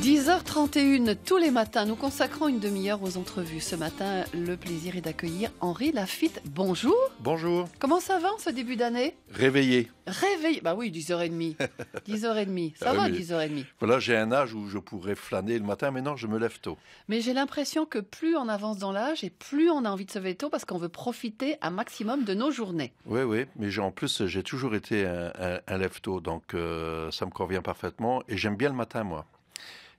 10h31 tous les matins, nous consacrons une demi-heure aux entrevues. Ce matin, le plaisir est d'accueillir Henri Lafitte. Bonjour. Bonjour. Comment ça va en ce début d'année Réveillé. Réveillé. Bah oui, 10h30. 10h30. Ça ah va, 10h30. Voilà, j'ai un âge où je pourrais flâner le matin, mais non, je me lève tôt. Mais j'ai l'impression que plus on avance dans l'âge et plus on a envie de se lever tôt parce qu'on veut profiter un maximum de nos journées. Oui, oui. Mais en plus, j'ai toujours été un, lève tôt, donc euh, ça me convient parfaitement. Et j'aime bien le matin, moi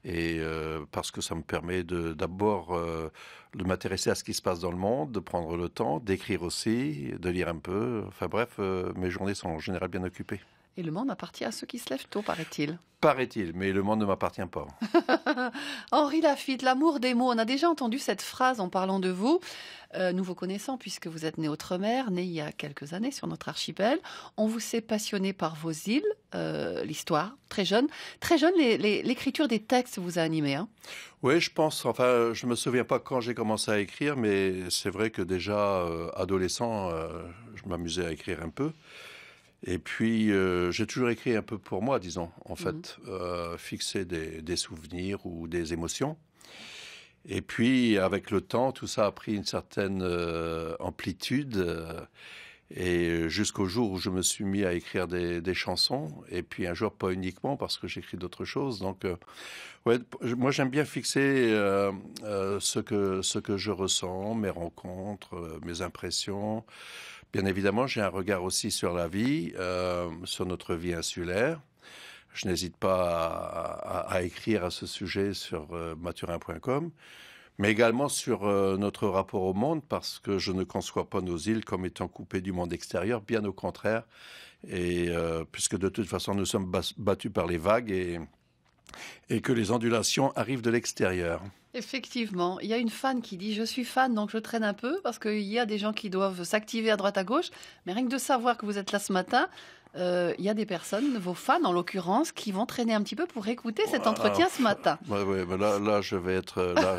et euh, parce que ça me permet d'abord euh, de m'intéresser à ce qui se passe dans le monde, de prendre le temps d'écrire aussi, de lire un peu. Enfin bref, euh, mes journées sont en général bien occupées. Et le monde appartient à ceux qui se lèvent tôt, paraît-il. Paraît-il, mais le monde ne m'appartient pas. Henri Lafitte, l'amour des mots. On a déjà entendu cette phrase en parlant de vous. Euh, nous vous connaissons puisque vous êtes né outre-mer, né il y a quelques années sur notre archipel. On vous sait passionné par vos îles, euh, l'histoire, très jeune. Très jeune, l'écriture des textes vous a animé. Hein oui, je pense. Enfin, je me souviens pas quand j'ai commencé à écrire, mais c'est vrai que déjà euh, adolescent, je m'amusais à écrire un peu. Et puis, euh, j'ai toujours écrit un peu pour moi, disons, en mmh. fait, euh, fixer des, souvenirs ou des émotions. Et puis, avec le temps, tout ça a pris une certaine euh, amplitude. et jusqu'au jour où je me suis mis à écrire des, des, chansons, et puis un jour pas uniquement parce que j'écris d'autres choses. Donc, ouais, moi j'aime bien fixer ce que ce que je ressens, mes rencontres, mes impressions, Bien évidemment, j'ai un regard aussi sur la vie, euh, sur notre vie insulaire. Je n'hésite pas à, écrire à ce sujet sur euh, maturin.com, mais également sur euh, notre rapport au monde, parce que je ne conçois pas nos îles comme étant coupées du monde extérieur, bien au contraire, et puisque de toute façon nous sommes battus par les vagues et et que les ondulations arrivent de l'extérieur. Effectivement, il y a une fan qui dit je suis fan donc je traîne un peu parce qu'il y a des gens qui doivent s'activer à droite à gauche, mais rien que de savoir que vous êtes là ce matin, euh, il y a des personnes, vos fans en l'occurrence, qui vont traîner un petit peu pour écouter cet entretien ce matin. Oui, là, je vais être. Euh,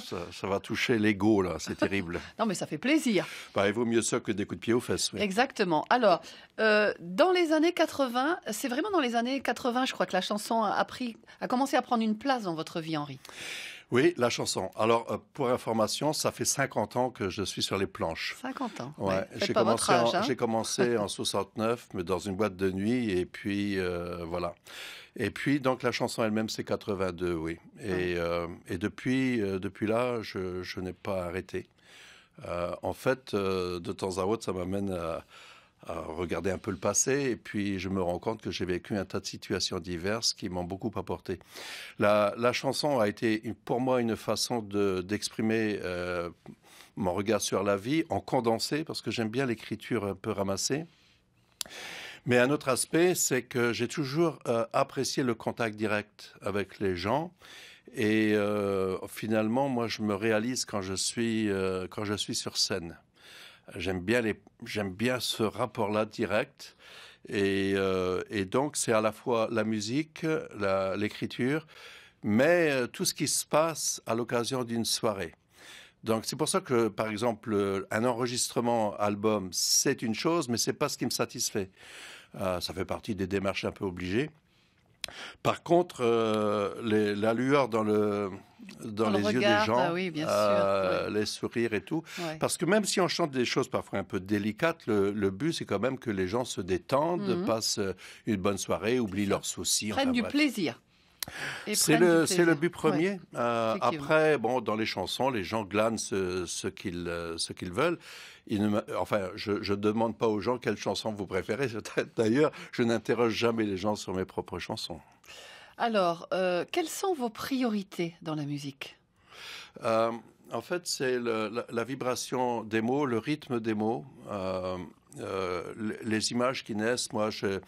ça, va toucher l'ego, là, c'est terrible. non, mais ça fait plaisir. Bah, il vaut mieux ça que des coups de pied aux fesses. Exactement. Alors, euh, dans les années 80, c'est vraiment dans les années 80, je crois, que la chanson a, pris, a commencé à prendre une place dans votre vie, Henri. Oui, la chanson. Alors, euh, pour information, ça fait 50 ans que je suis sur les planches. 50 ans. Hein. J'ai commencé, j'ai commencé en 69, mais dans une boîte de nuit, et puis euh, voilà. Et puis, donc, la chanson elle-même, c'est 82, oui. Et, euh, depuis, là, je, je n'ai pas arrêté. en fait, de temps à autre, ça m'amène à à regarder un peu le passé et puis je me rends compte que j'ai vécu un tas de situations diverses qui m'ont beaucoup apporté. La, chanson a été pour moi une façon d'exprimer euh, mon regard sur la vie en condensé parce que j'aime bien l'écriture un peu ramassée. Mais un autre aspect, c'est que j'ai toujours euh, apprécié le contact direct avec les gens. Et euh, finalement, moi, je me réalise quand je suis, quand je suis sur scène j'aime bien, ce rapport-là direct. Euh, et, donc, c'est à la fois la musique, l'écriture, mais euh, tout ce qui se passe à l'occasion d'une soirée. Donc, c'est pour ça que, par exemple, euh, un enregistrement album, c'est une chose, mais c'est pas ce qui me satisfait. ça fait partie des démarches un peu obligées. Par contre, euh, la lueur dans les yeux des gens, euh, les sourires et tout. Parce que même si on chante des choses parfois un peu délicates, le, but c'est quand même que les gens se détendent, mhm. passent une bonne soirée, oublient leurs soucis. Prennent du plaisir. C'est le, but premier. Euh, après, bon, dans les chansons, les gens glanent ce, ce qu'ils euh, veulent. enfin, je ne demande pas aux gens quelle chanson vous préférez. D'ailleurs, je n'interroge jamais les gens sur mes propres chansons. Alors, euh, quelles sont vos priorités dans la musique En fait, c'est la, vibration des mots, le rythme des mots, les images qui naissent. Moi, je,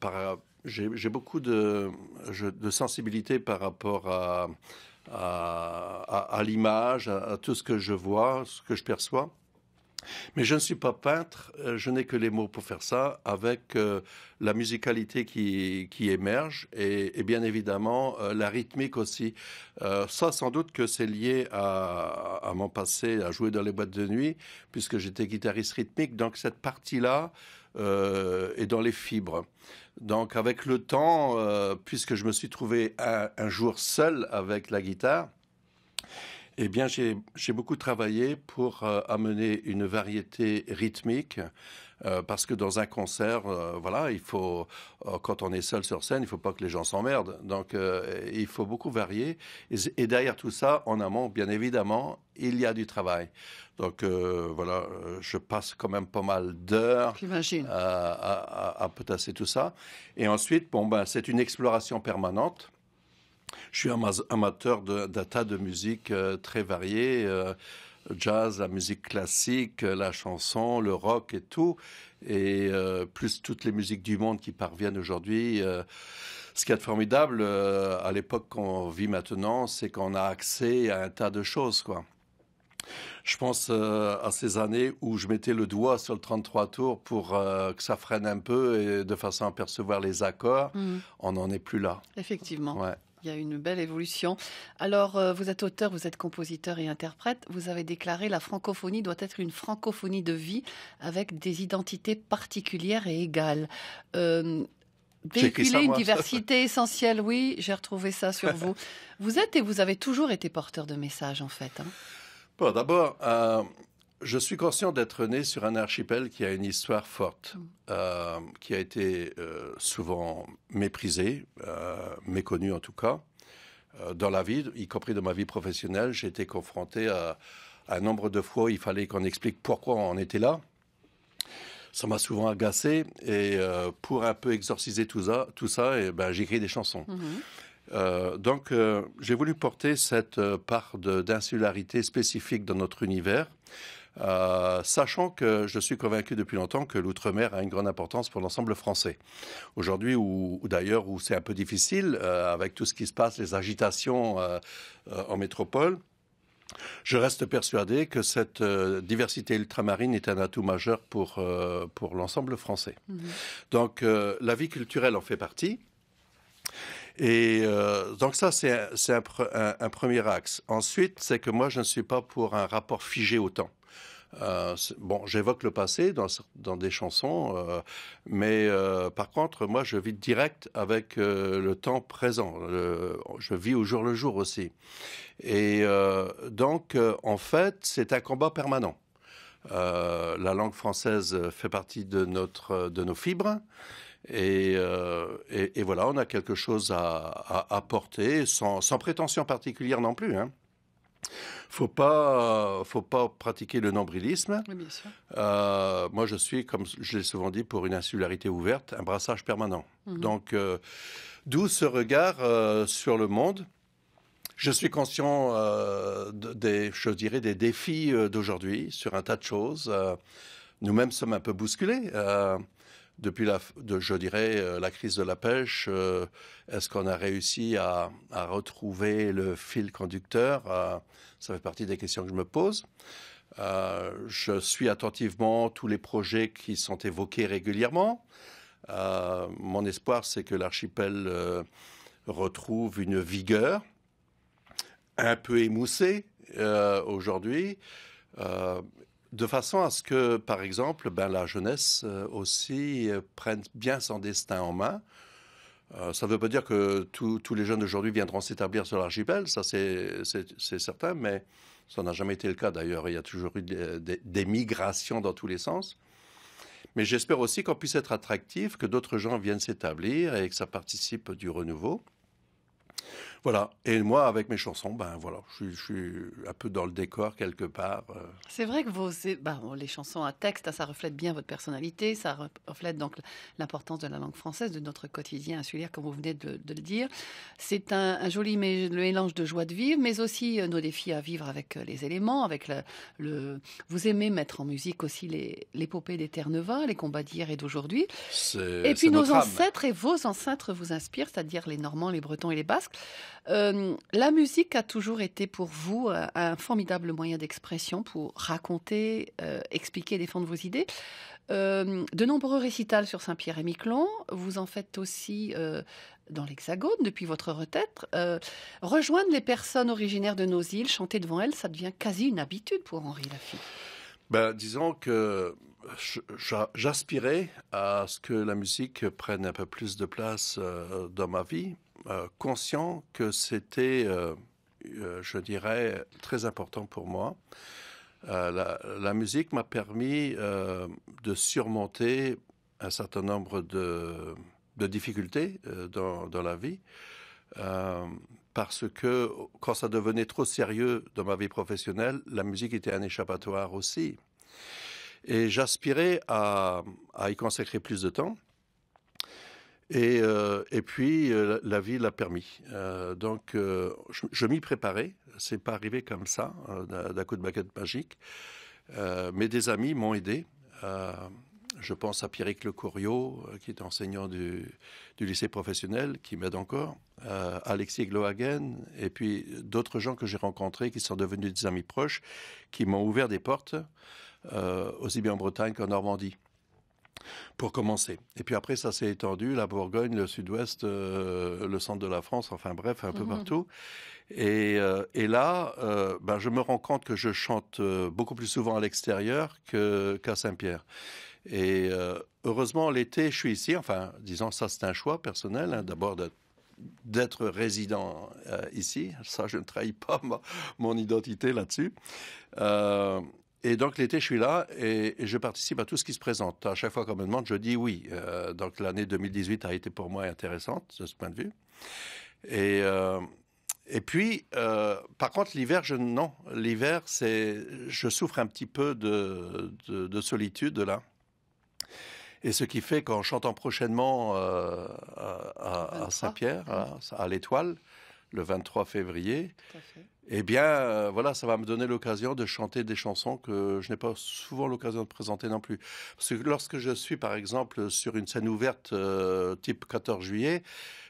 par j'ai beaucoup de, sensibilité par rapport à, l'image, à, tout ce que je vois, ce que je perçois. Mais je ne suis pas peintre, euh, je n'ai que les mots pour faire ça, avec euh, la musicalité qui, émerge et, bien évidemment euh, la rythmique aussi. ça, sans doute que c'est lié à, mon passé, à jouer dans les boîtes de nuit, puisque j'étais guitariste rythmique. Donc cette partie-là, euh, et dans les fibres. Donc avec le temps, euh, puisque je me suis trouvé un jour seul avec la guitare, eh bien, j'ai beaucoup travaillé pour euh, amener une variété rythmique, euh, parce que dans un concert, euh, voilà, il faut, quand on est seul sur scène, il ne faut pas que les gens s'emmerdent. Donc, il faut beaucoup varier. Et, derrière tout ça, en amont, bien évidemment, il y a du travail. Donc, voilà, je passe quand même pas mal d'heures à, à, à, potasser tout ça. Et ensuite, bon, ben, c'est une exploration permanente. Je suis amateur d'un tas de musique euh, très variée euh, jazz, la musique classique, euh, la chanson, le rock et tout, et plus toutes les musiques du monde qui parviennent aujourd'hui. ce qui est formidable à l'époque qu'on vit maintenant, c'est qu'on a accès à un tas de choses, quoi. Je pense à ces années où je mettais le doigt sur le 33 tours pour que ça freine un peu et de façon à percevoir les accords. Mmh. On n'en est plus là. Effectivement. Ouais il y a une belle évolution. Alors, euh, vous êtes auteur, vous êtes compositeur et interprète. Vous avez déclaré la francophonie doit être une francophonie de vie avec des identités particulières et égales. Euh, une diversité essentielle, oui, j'ai retrouvé ça sur vous. Vous êtes et vous avez toujours été porteur de messages, en fait. Hein. Bon, d'abord, euh, je suis conscient d'être né sur un archipel qui a une histoire forte, mm. euh, qui a été euh, souvent méprisée, euh, méconnue en tout cas. dans la vie, y compris dans ma vie professionnelle, j'ai été confronté à, un nombre de fois où il fallait qu'on explique pourquoi on était là. Ça m'a souvent agacé et pour un peu exorciser tout ça, tout ça et eh ben, j'écris des chansons. Mm-hmm. donc j'ai voulu porter cette part d'insularité spécifique dans notre univers euh, sachant que je suis convaincu depuis longtemps que l'outre-mer a une grande importance pour l'ensemble français. Aujourd'hui, ou, d'ailleurs, où c'est un peu difficile, euh, avec tout ce qui se passe, les agitations euh, en métropole, je reste persuadé que cette diversité ultramarine est un atout majeur pour, l'ensemble français. Mmh. Donc la vie culturelle en fait partie. Et euh, donc ça, c'est un, premier axe. Ensuite, c'est que moi, je ne suis pas pour un rapport figé au temps. Euh, bon, j'évoque le passé dans, des chansons, euh, mais par contre, moi, je vis direct avec le temps présent. je vis au jour le jour aussi. Et donc, en fait, c'est un combat permanent. la langue française fait partie de, notre, de nos fibres. Euh, et, voilà, on a quelque chose à apporter sans, prétention particulière non plus. Hein. Faut pas, faut pas pratiquer le nombrilisme. Euh, moi, je suis, comme je l'ai souvent dit, pour une insularité ouverte, un brassage permanent. Mhm. Donc, euh, d'où ce regard sur le monde. Je suis conscient des, je dirais, des défis d'aujourd'hui sur un tas de choses. Nous-mêmes sommes un peu bousculés depuis la, de, je dirais, euh, la crise de la pêche, euh, est-ce qu'on a réussi à, retrouver le fil conducteur euh, Ça fait partie des questions que je me pose. je suis attentivement tous les projets qui sont évoqués régulièrement. mon espoir, c'est que l'archipel retrouve une vigueur un peu émoussée aujourd'hui de façon à ce que, par exemple, ben, la jeunesse euh, aussi euh, prenne bien son destin en main. Euh, ça ne veut pas dire que tous les jeunes d'aujourd'hui viendront s'établir sur l'archipel, ça c'est certain, mais ça n'a jamais été le cas d'ailleurs. Il y a toujours eu des, migrations dans tous les sens. Mais j'espère aussi qu'on puisse être attractif, que d'autres gens viennent s'établir et que ça participe du renouveau. Voilà. Et moi, avec mes chansons, ben voilà, je, suis un peu dans le décor quelque part. Euh. C'est vrai que vos, ben, les chansons à texte, ça reflète bien votre personnalité, ça reflète donc l'importance de la langue française, de notre quotidien insulaire, comme vous venez de, le dire. C'est un, joli mélange de joie de vivre, mais aussi euh, nos défis à vivre avec euh, les éléments, avec le. Vous aimez mettre en musique aussi l'épopée des terres les combats d'hier et d'aujourd'hui. Et puis nos ancêtres et vos ancêtres vous inspirent, c'est-à-dire les Normands, les Bretons et les Basques. Euh, la musique a toujours été pour vous euh, un formidable moyen d'expression pour raconter, euh, expliquer, défendre vos idées. de nombreux récitals sur Saint-Pierre et Miquelon, vous en faites aussi dans l'Hexagone depuis votre retraite. rejoindre les personnes originaires de nos îles, chanter devant elles, ça devient quasi une habitude pour Henri Lafitte. Ben, disons que j'aspirais à ce que la musique prenne un peu plus de place dans ma vie euh, conscient que c'était, euh, euh, je dirais, très important pour moi. La, musique m'a permis de surmonter un certain nombre de, difficultés dans, la vie. parce que quand ça devenait trop sérieux dans ma vie professionnelle, la musique était un échappatoire aussi. Et j'aspirais à, y consacrer plus de temps. Euh, et, puis, euh, la vie l'a permis. Euh, donc, je, m'y préparais. Ce n'est pas arrivé comme ça, d'un coup de baguette magique. mais des amis m'ont aidé. je pense à Pierrick Le qui est enseignant du, du lycée professionnel, qui m'aide encore. Alexis Glohagen, et puis d'autres gens que j'ai rencontrés qui sont devenus des amis proches, qui m'ont ouvert des portes, aussi bien en Bretagne qu'en Normandie pour commencer. Et puis après, ça s'est étendu, la Bourgogne, le sud-ouest, euh, le centre de la France, enfin bref, un peu mhm. partout. Et, euh, là, euh, ben, je me rends compte que je chante beaucoup plus souvent à l'extérieur qu'à Saint-Pierre. Et heureusement, l'été, je suis ici. Enfin, disons, ça, c'est un choix personnel. Hein, d'abord, d'être résident ici. Ça, je ne trahis pas mon identité là-dessus. Et donc l'été, je suis là et, je participe à tout ce qui se présente. À chaque fois qu'on me demande, je dis oui. Euh, donc l'année 2018 a été pour moi intéressante de ce point de vue. Et, euh, et puis, euh, par contre, l'hiver, je non. L'hiver, c'est, je souffre un petit peu de, de, solitude là. Et ce qui fait qu'en chantant prochainement à, Saint-Pierre, à l'Étoile, le 23 février, eh bien, euh, voilà, ça va me donner l'occasion de chanter des chansons que je n'ai pas souvent l'occasion de présenter non plus. Parce que lorsque je suis, par exemple, sur une scène ouverte euh, type 14 juillet,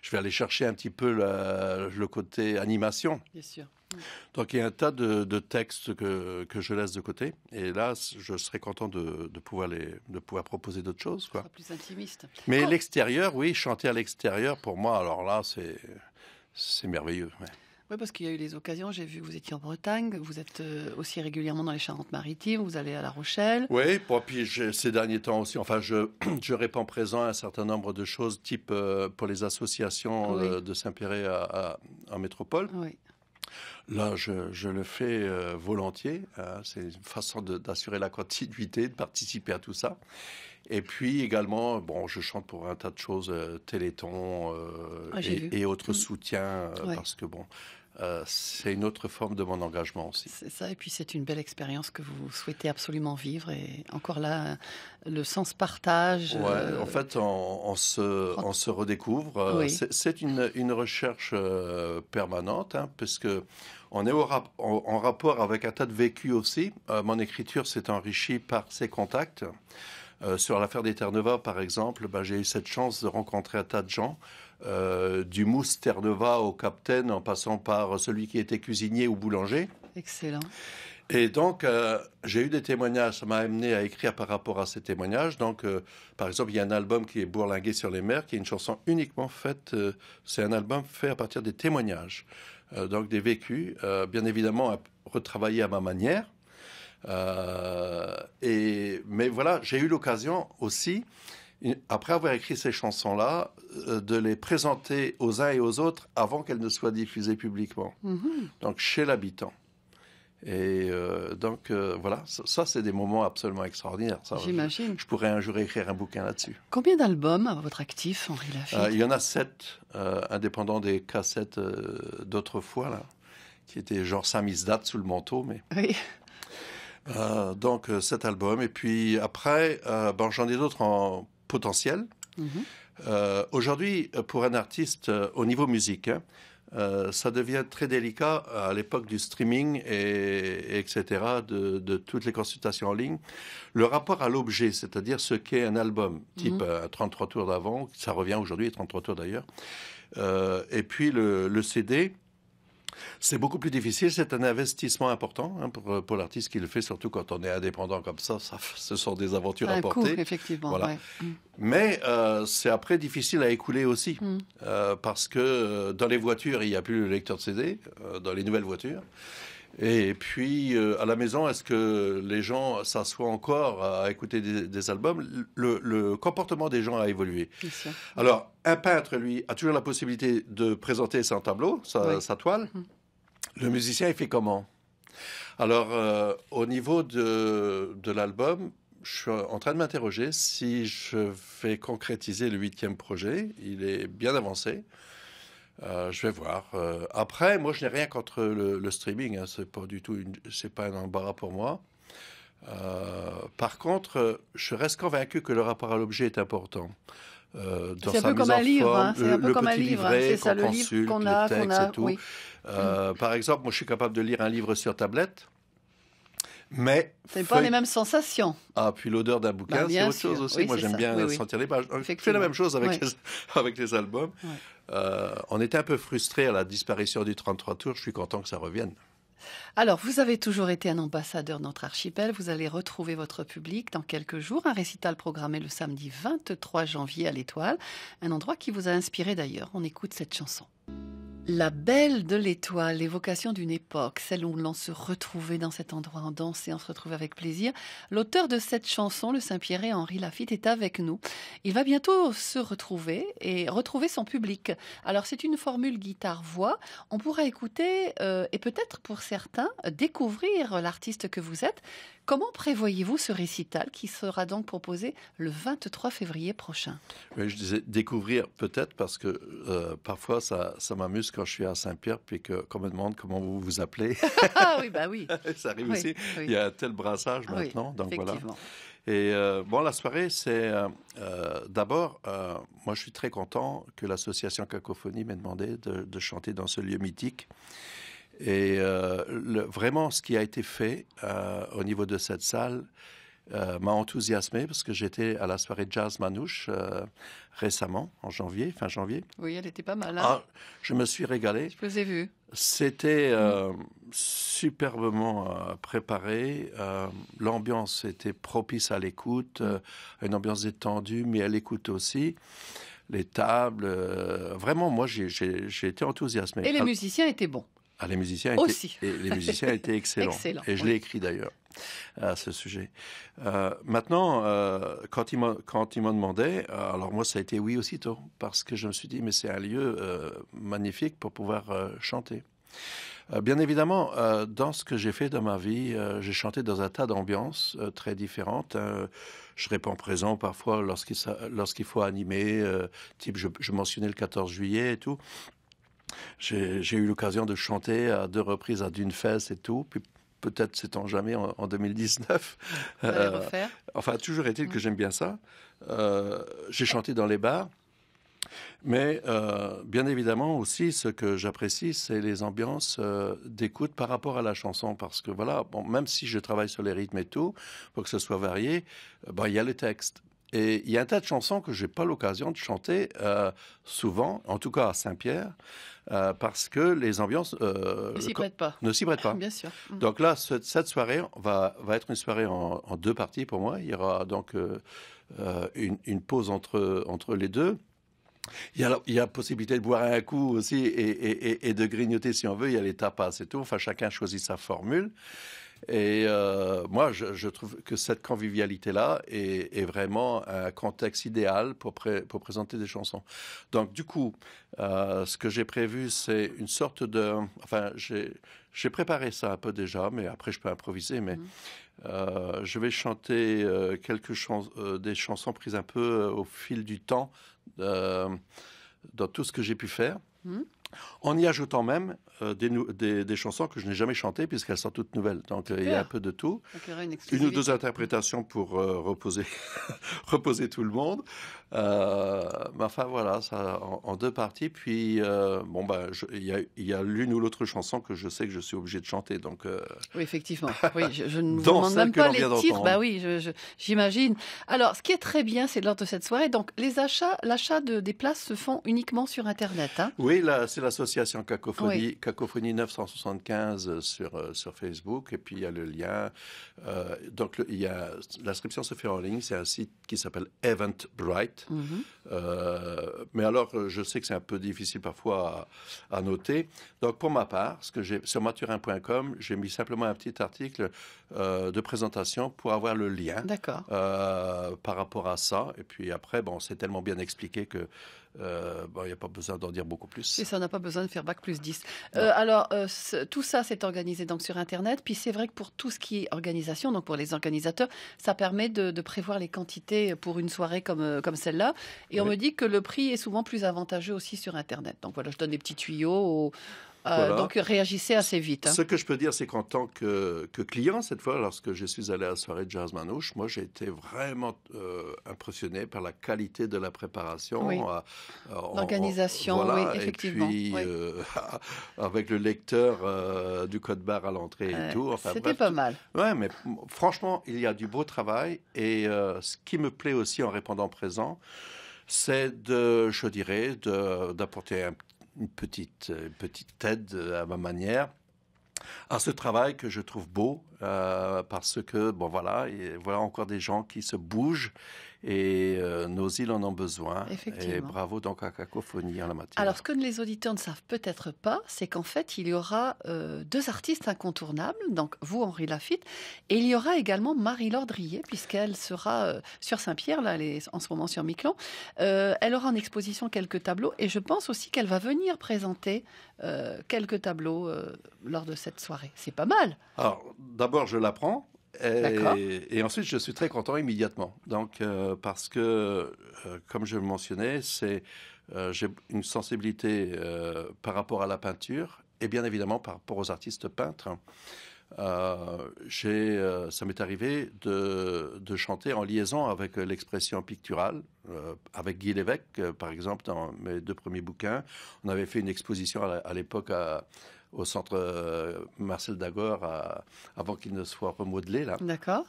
je vais aller chercher un petit peu le côté animation. Donc il y a un tas de, textes que, je laisse de côté. Et là, je serais content de, pouvoir, les, de pouvoir proposer d'autres choses. Quoi. Plus intimiste. Mais l'extérieur, oui, chanter à l'extérieur, pour moi, alors là, c'est c'est merveilleux. Oui, parce qu'il y a eu des occasions. J'ai vu que vous étiez en Bretagne, vous êtes euh, aussi régulièrement dans les Charentes-Maritimes, vous allez à La Rochelle. Oui, puis ces derniers temps aussi, enfin, je, je réponds présent à un certain nombre de choses, type euh, pour les associations euh, de Saint-Péret à, métropole. Oui. Là, je, le fais euh, volontiers. Hein. c'est une façon d'assurer la continuité, de participer à tout ça. Et puis également, bon, je chante pour un tas de choses, euh, Téléthon euh, ah, et, autres mmh. soutiens, parce que bon, euh, c'est une autre forme de mon engagement aussi. C'est ça, et puis c'est une belle expérience que vous souhaitez absolument vivre. Et encore là, le sens partage. Ouais, euh, En fait, on, se, redécouvre. Euh, c'est une, recherche permanente, hein, parce on est en, rapport avec un tas de vécus aussi. mon écriture s'est enrichie par ces contacts. sur l'affaire des Terre-Neuve, par exemple, ben, j'ai eu cette chance de rencontrer un tas de gens euh, du mousse Terneva au capitaine en passant par celui qui était cuisinier ou boulanger. Excellent. Et donc, euh, j'ai eu des témoignages, ça m'a amené à écrire par rapport à ces témoignages. Donc, euh, par exemple, il y a un album qui est Bourlingué sur les mers, qui est une chanson uniquement faite, c'est un album fait à partir des témoignages, donc des vécus, bien évidemment, à à ma manière. et, mais voilà, j'ai eu l'occasion aussi après avoir écrit ces chansons-là, euh, de les présenter aux uns et aux autres avant qu'elles ne soient diffusées publiquement, mhm. donc chez l'habitant. Et euh, donc euh, voilà, ça, c'est des moments absolument extraordinaires. J'imagine. Je, pourrais un jour écrire un bouquin là-dessus. Combien d'albums à votre actif, Henri Lafitte Il y en a sept, indépendants des cassettes d'autrefois, là, qui étaient genre ça mise date sous le manteau, mais. Oui. donc sept albums. et puis après, bon, j'en ai d'autres en potentiel. Mhm. Euh, aujourd'hui, pour un artiste euh, au niveau musique, hein, euh, ça devient très délicat à l'époque du streaming et, etc. De, toutes les consultations en ligne. Le rapport à l'objet, c'est-à-dire ce qu'est un album, type 33 mhm. tours d'avant, ça revient aujourd'hui, 33 tours d'ailleurs. et puis le CD, c'est beaucoup plus difficile, c'est un investissement important hein, euh, pour, l'artiste qui le fait, surtout quand on est indépendant comme ça. ce sont des aventures à porter. effectivement. Mm. Mais euh, c'est après difficile à écouler aussi, mm. euh, parce que dans les voitures, il n'y a plus le lecteur de CD, dans les nouvelles voitures. Et puis, euh, à la maison, est-ce que les gens s'assoient encore à écouter des, albums le, comportement des gens a évolué. Alors, un peintre, lui, a toujours la possibilité de présenter son tableau, sa, toile. Mhm. Le musicien, il fait comment Alors, euh, au niveau de, de l'album, je suis en train de m'interroger si je vais concrétiser le huitième projet. Il est bien avancé. Euh, je vais voir. Euh, après, moi, je n'ai rien contre le, streaming. Ce hein. c'est pas du tout, c'est pas un embarras pour moi. Euh, par contre, je reste convaincu que le rapport à l'objet est important. c'est un peu hein. comme un livre, c'est un peu comme un hein. livre, c'est ça le livre qu'on a, qu'on Par exemple, moi, je suis capable de lire un livre sur tablette. Mais. C'est pas les mêmes sensations. Ah, puis l'odeur d'un bouquin, bah, c'est autre chose aussi. Moi, j'aime bien sentir les pages. Je fais la même chose avec, les, albums. Euh, on était un peu frustré à la disparition du 33 tours. Je suis content que ça revienne. Alors, vous avez toujours été un ambassadeur de notre archipel. Vous allez retrouver votre public dans quelques jours. Un récital programmé le samedi 23 janvier à l'Étoile. Un endroit qui vous a inspiré d'ailleurs. On écoute cette chanson. La belle de l'étoile, l'évocation d'une époque, celle où l'on se retrouvait dans cet endroit, en danse et on se retrouvait avec plaisir. L'auteur de cette chanson, le Saint-Pierre et Henri Lafitte, est avec nous. Il va bientôt se retrouver et retrouver son public. Alors c'est une formule guitare-voix. On pourra écouter euh, et peut-être pour certains découvrir l'artiste que vous êtes. Comment prévoyez-vous ce récital qui sera donc proposé le 23 février prochain Je disais découvrir peut-être parce que euh, parfois ça, ça m'amuse quand je suis à Saint-Pierre, puis que, qu'on me demande comment vous vous appelez. ah oui, bah oui. ça arrive aussi. Il y a tel brassage maintenant. donc voilà. Et euh, bon, la soirée, c'est euh, euh, d'abord, moi je suis très content que l'association Cacophonie m'ait demandé de, chanter dans ce lieu mythique. Et vraiment, ce qui a été fait au niveau de cette salle, euh, m'a enthousiasmé parce que j'étais à la soirée Jazz Manouche euh, récemment, en janvier, fin janvier. Oui, elle était pas mal. Hein. Ah, je me suis régalé. Je vous ai vu. C'était euh, mm. superbement préparé. L'ambiance était propice à l'écoute, mm. une ambiance détendue, mais à l'écoute aussi les tables. vraiment, moi, j'ai été enthousiasmé. Et les ah. musiciens étaient bons. Ah, les musiciens étaient, les musiciens étaient excellents. Excellent, et je l'ai écrit d'ailleurs à ce sujet. Euh, maintenant, euh, quand ils m'ont demandé, euh, alors moi ça a été oui aussitôt, parce que je me suis dit, mais c'est un lieu magnifique pour pouvoir chanter. Bien évidemment, dans ce que j'ai fait dans ma vie, j'ai chanté dans un tas d'ambiances très différentes. Hein. Je réponds présent parfois lorsqu'il faut animer, type je, mentionnais le 14 juillet et tout. J'ai eu l'occasion de chanter à deux reprises à d'une fesse et tout. Puis peut-être s'étant jamais en, 2019. Euh, enfin, toujours est-il que mmh. j'aime bien ça. Euh, j'ai chanté dans les bars. Mais euh, bien évidemment aussi, ce que j'apprécie, c'est les ambiances d'écoute par rapport à la chanson, parce que voilà, bon, même si je travaille sur les rythmes et tout, pour que ce soit varié, bah, il y a le texte. Et il y a un tas de chansons que j'ai pas l'occasion de chanter euh, souvent, en tout cas à Saint-Pierre, euh, parce que les ambiances euh, ne s'y prêtent pas. Bien sûr. Mm. Donc là, cette soirée va, va être une soirée en, deux parties pour moi. Il y aura donc une, pause entre, entre les deux. Il y, a, il possibilité de boire un coup aussi et, et, de grignoter si on veut. Il y a les tapas et tout. Enfin, chacun choisit sa formule. Et euh, moi, je, trouve que cette convivialité-là est, vraiment un contexte idéal pour, pour, présenter des chansons. Donc, du coup, euh, ce que j'ai prévu, c'est une sorte de... Enfin, j'ai préparé ça un peu déjà, mais après, je peux improviser, mais... Mhm. Euh, je vais chanter quelques des chansons prises un peu au fil du temps dans tout ce que j'ai pu faire. Mhm en y ajoutant même euh, des, des, chansons que je n'ai jamais chantées puisqu'elles sont toutes nouvelles. Donc euh, il y a un peu de tout. Une, ou deux interprétations pour euh, reposer, reposer tout le monde. mais enfin voilà, ça en, deux parties. Puis bon bah il y a, l'une ou l'autre chanson que je sais que je suis obligé de chanter. Donc oui effectivement. je, ne vous demande même pas les titres. Bah oui, j'imagine. Alors ce qui est très bien, c'est lors de cette soirée. Donc les achats, l'achat des places se font uniquement sur internet. Hein. oui là c'est l'association Cacophonie, Cacophonie 975 euh, sur, euh, sur Facebook. Et puis, il y a le lien. Euh, donc, il y a, l'inscription se fait en ligne. C'est un site qui s'appelle Eventbrite. Mhm. mais alors, je sais que c'est un peu difficile parfois à, noter. Donc, pour ma part, ce que sur maturin.com, j'ai mis simplement un petit article de présentation pour avoir le lien par rapport à ça. Et puis après, bon, c'est tellement bien expliqué que euh, il n'y a pas besoin d'en dire beaucoup plus. Et ça, on n'a pas besoin de faire bac plus 10. Euh, alors, euh, tout ça, c'est organisé donc sur Internet. Puis c'est vrai que pour tout ce qui est organisation, donc pour les organisateurs, ça permet de, prévoir les quantités pour une soirée comme, comme celle-là. Et on me dit que le prix est souvent plus avantageux aussi sur Internet. Donc voilà, je donne des petits tuyaux aux, euh, donc réagissez assez vite. Hein. Ce que je peux dire, c'est qu'en tant que, client, cette fois, lorsque je suis allé à la soirée de Jazz Manouche, moi j'ai été vraiment euh, impressionné par la qualité de la préparation. Euh, L'organisation, oui, effectivement. Et puis, oui. avec le lecteur du code barre à l'entrée et tout. C'était pas mal. Ouais, mais franchement, il y a du beau travail. Et ce qui me plaît aussi en répondant présent, c'est de, je dirais, d'apporter un une petite, euh, petite aide euh, à ma manière à ce travail que je trouve beau, euh, parce que, bon voilà, et voilà encore des gens qui se bougent et euh, nos îles en ont besoin. Et bravo donc à Cacophonie en la matière. Alors, ce que les auditeurs ne savent peut-être pas, c'est qu'en fait, il y aura euh, deux artistes incontournables, donc vous, Henri Lafitte, et il y aura également Marie-Laure puisqu'elle sera sur Saint-Pierre, là, elle est en ce moment sur Miquelon. elle aura en exposition quelques tableaux, et je pense aussi qu'elle va venir présenter quelques tableaux lors de cette soirée. C'est pas mal Alors, d'abord, je l'apprends. Et, et, ensuite, je suis très content immédiatement. Donc, euh, parce que, euh, comme je le mentionnais, c'est euh, j'ai une sensibilité par rapport à la peinture et bien évidemment par rapport aux artistes peintres. ça m'est arrivé de, de, chanter en liaison avec l'expression picturale, avec Guy Lévesque, par exemple, dans mes deux premiers bouquins. On avait fait une exposition à l'époque à, au centre euh, Marcel Dagor avant qu'il ne soit remodelé là. D'accord.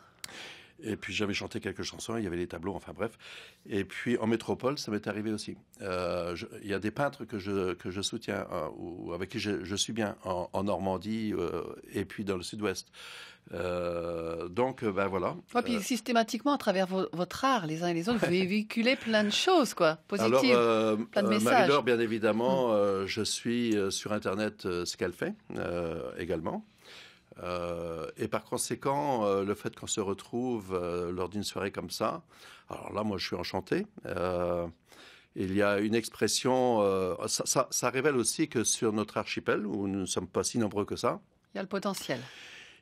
Et puis j'avais chanté quelques chansons, il y avait des tableaux, enfin bref. Et puis en métropole, ça m'est arrivé aussi. Euh, il y a des peintres que je, que je soutiens, euh, ou avec qui je, suis bien, en, Normandie euh, et puis dans le sud-ouest. donc, ben voilà. Et puis systématiquement, à travers votre art, les uns et les autres, vous véhiculez plein de choses, quoi, positives, Alors, plein de messages. bien évidemment, mm. je suis sur Internet ce qu'elle fait également. Euh, et par conséquent, euh, le fait qu'on se retrouve euh, lors d'une soirée comme ça, alors là, moi, je suis enchanté. il y a une expression, ça, révèle aussi que sur notre archipel, où nous ne sommes pas si nombreux que ça, il y a le potentiel.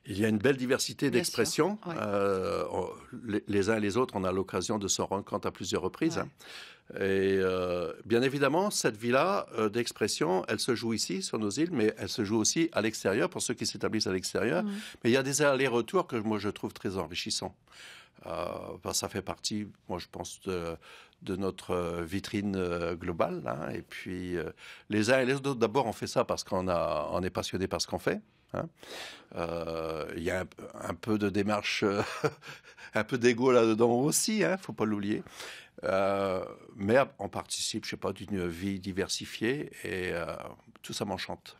Il y a une belle diversité d'expressions. Euh, les, uns et les autres, on a l'occasion de s'en rendre compte à plusieurs reprises. Et euh, bien évidemment, cette vie-là euh, d'expression, elle se joue ici, sur nos îles, mais elle se joue aussi à l'extérieur, pour ceux qui s'établissent à l'extérieur. Mmh. Mais il y a des allers-retours que moi je trouve très enrichissants. Ben, ça fait partie, moi je pense, de, notre vitrine globale. Hein. Et puis, les uns et les autres, d'abord, on fait ça parce qu'on on est passionné par ce qu'on fait. Il hein. euh, y a un, peu de démarche, euh, un peu d'ego là-dedans aussi, hein, faut pas l'oublier. Euh, mais on participe, je sais pas, d'une vie diversifiée et tout ça m'enchante.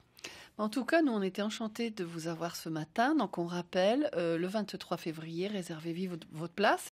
En tout cas, nous, on était enchantés de vous avoir ce matin. Donc, on rappelle, le 23 février, réservez-vous votre place.